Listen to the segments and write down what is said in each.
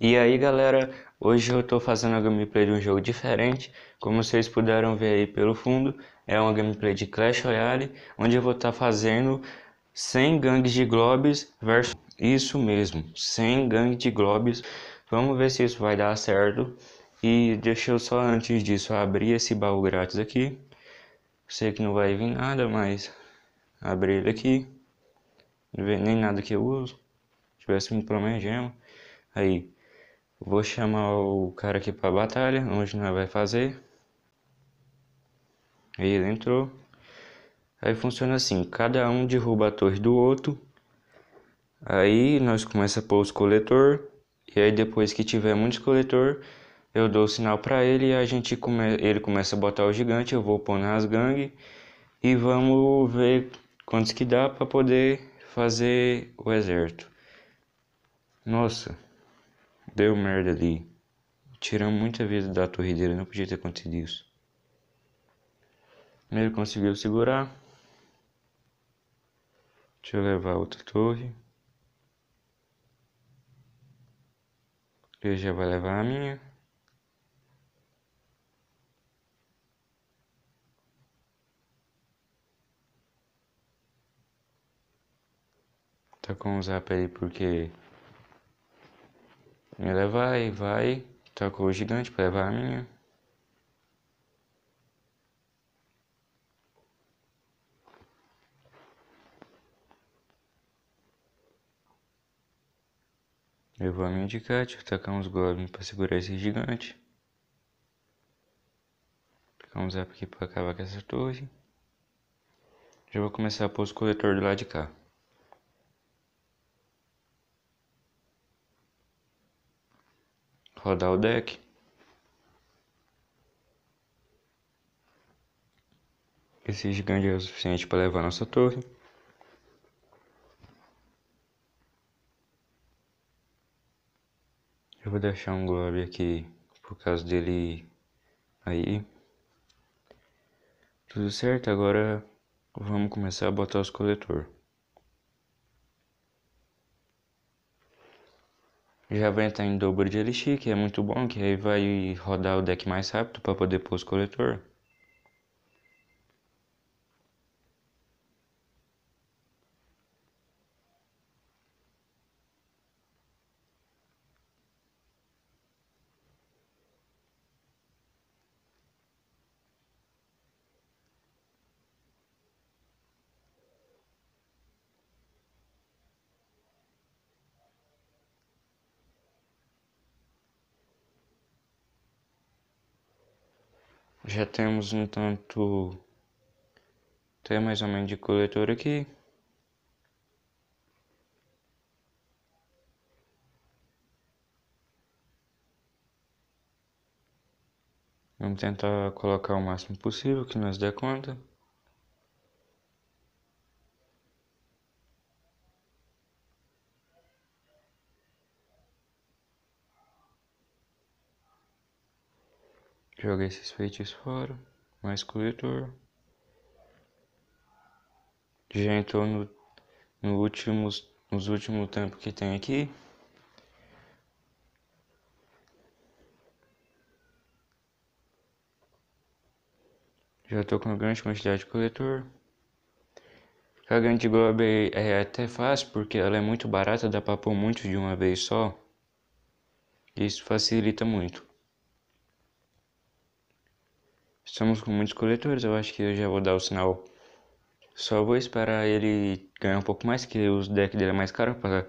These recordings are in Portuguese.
E aí galera, hoje eu estou fazendo a gameplay de um jogo diferente, como vocês puderam ver aí pelo fundo, é uma gameplay de Clash Royale, onde eu vou estar tá fazendo 100 gangues de globes versus... Isso mesmo, 100 gangues de globes, vamos ver se isso vai dar certo, e deixa eu só antes disso abrir esse baú grátis aqui. Sei que não vai vir nada, mas abri ele aqui. Não vê nem nada que eu uso. Tivesse um pelo menos gema. Aí, vou chamar o cara aqui pra batalha, onde nós vai fazer. Aí ele entrou. Aí funciona assim, cada um derruba a torre do outro. Aí nós começa a pôr os coletor. E aí depois que tiver muitos coletor, eu dou o sinal para ele e a gente come... ele começa a botar o gigante, eu vou pôr nas gangue e vamos ver quantos que dá para poder fazer o exército. Nossa, deu merda ali. Tiramos muita vida da torre dele, não podia ter acontecido isso. Ele conseguiu segurar. Deixa eu levar outra torre. Ele já vai levar a minha. fica com o zap aí porque ela vai, vai, tocou o gigante pra levar a minha. Levou a minha de Kátia, tacar uns goblins pra segurar esse gigante. Tacar um zap aqui pra acabar com essa torre. Já vou começar a pôr os coletores do lado de cá. rodar o deck. Esse gigante é o suficiente para levar nossa torre. Eu vou deixar um globe aqui por causa dele aí. Tudo certo, agora vamos começar a botar os coletor. Já vai entrar em dobro de elixir, que é muito bom, que aí vai rodar o deck mais rápido para poder pôr os coletor. Já temos no tanto tem mais ou menos de coletor aqui. Vamos tentar colocar o máximo possível que nós dê conta. Joga esses feitiços fora. Mais coletor. Já entrou no, no últimos, nos últimos tempos que tem aqui. Já estou com uma grande quantidade de coletor. A grande Globe é até fácil porque ela é muito barata, dá para pôr muito de uma vez só. Isso facilita muito. Estamos com muitos coletores, eu acho que eu já vou dar o sinal. Só vou esperar ele ganhar um pouco mais, que os deck dele é mais caro para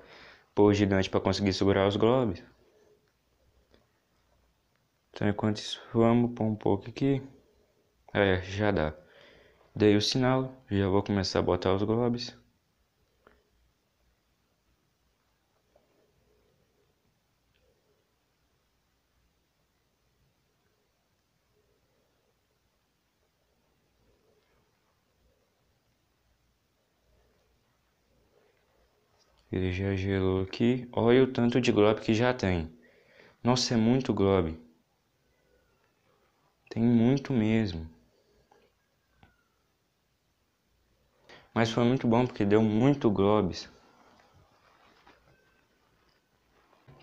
pôr o gigante para conseguir segurar os globes. Então enquanto isso, vamos pôr um pouco aqui. É, já dá. Dei o sinal, já vou começar a botar os globes. Ele já gelou aqui. Olha o tanto de globe que já tem. Nossa, é muito globe. Tem muito mesmo. Mas foi muito bom porque deu muito globes.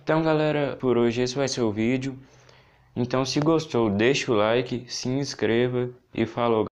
Então galera, por hoje esse vai ser o vídeo. Então se gostou, deixa o like, se inscreva e falou.